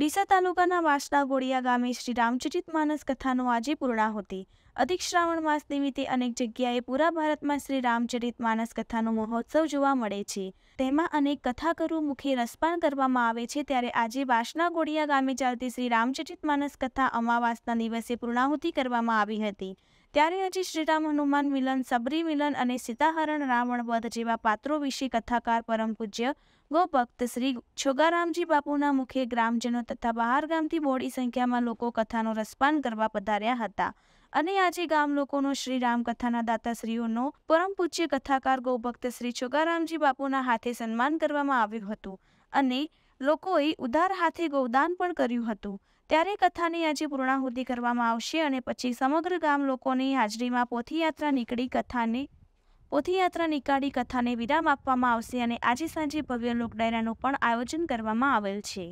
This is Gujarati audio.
ડીસા તાલુકાના વાસના ગોળિયા ગામે શ્રી રામચરિત માનસ કથાનો આજે પૂર્ણાહુતિ અધિક શ્રાવણ માસ નિમિત્તે અનેક જગ્યાએ પૂરા ભારતમાં શ્રી રામચરિત માનસ કથાનો મહોત્સવ જોવા મળે છે તેમાં અનેક કથાકરો મુખે રસપાન કરવામાં આવે છે ત્યારે આજે વાસના ગોળિયા ગામે ચાલતી શ્રી રામચરિત માનસ કથા અમાવાસના દિવસે પૂર્ણાહુતિ કરવામાં આવી હતી ત્યારે હજી શ્રીરામ હનુમાન મિલન સબરી મિલન અને સીતાહરણ રાવણ વધ જેવા પાત્રો વિશે કથાકાર પરમ પૂજ્ય ગોભક્ત શ્રી છોગારામજી બાપુના મુખે ગ્રામજનો તથા બહાર ગામથી મોડી સંખ્યામાં લોકો કથાનો રસપાન કરવા પધાર્યા હતા અને આજે ગામ લોકોનો શ્રી રામકથાના દાતાશ્રીઓનો પરમ પૂજ્ય કથાકાર ગોભક્ત શ્રી છોગારામજી બાપુના હાથે સન્માન કરવામાં આવ્યું હતું અને લોકોએ ઉદાર હાથે ગૌદાન પણ કર્યું હતું ત્યારે કથાની આજે પૂર્ણાહુતિ કરવામાં આવશે અને પછી સમગ્ર ગામ લોકોની હાજરીમાં પોથીયાત્રા નીકળી કથાને પોથીયાત્રા નીકાળી કથાને વિરામ આપવામાં આવશે અને આજે સાંજે ભવ્ય લોકડાયરાનું પણ આયોજન કરવામાં આવેલ છે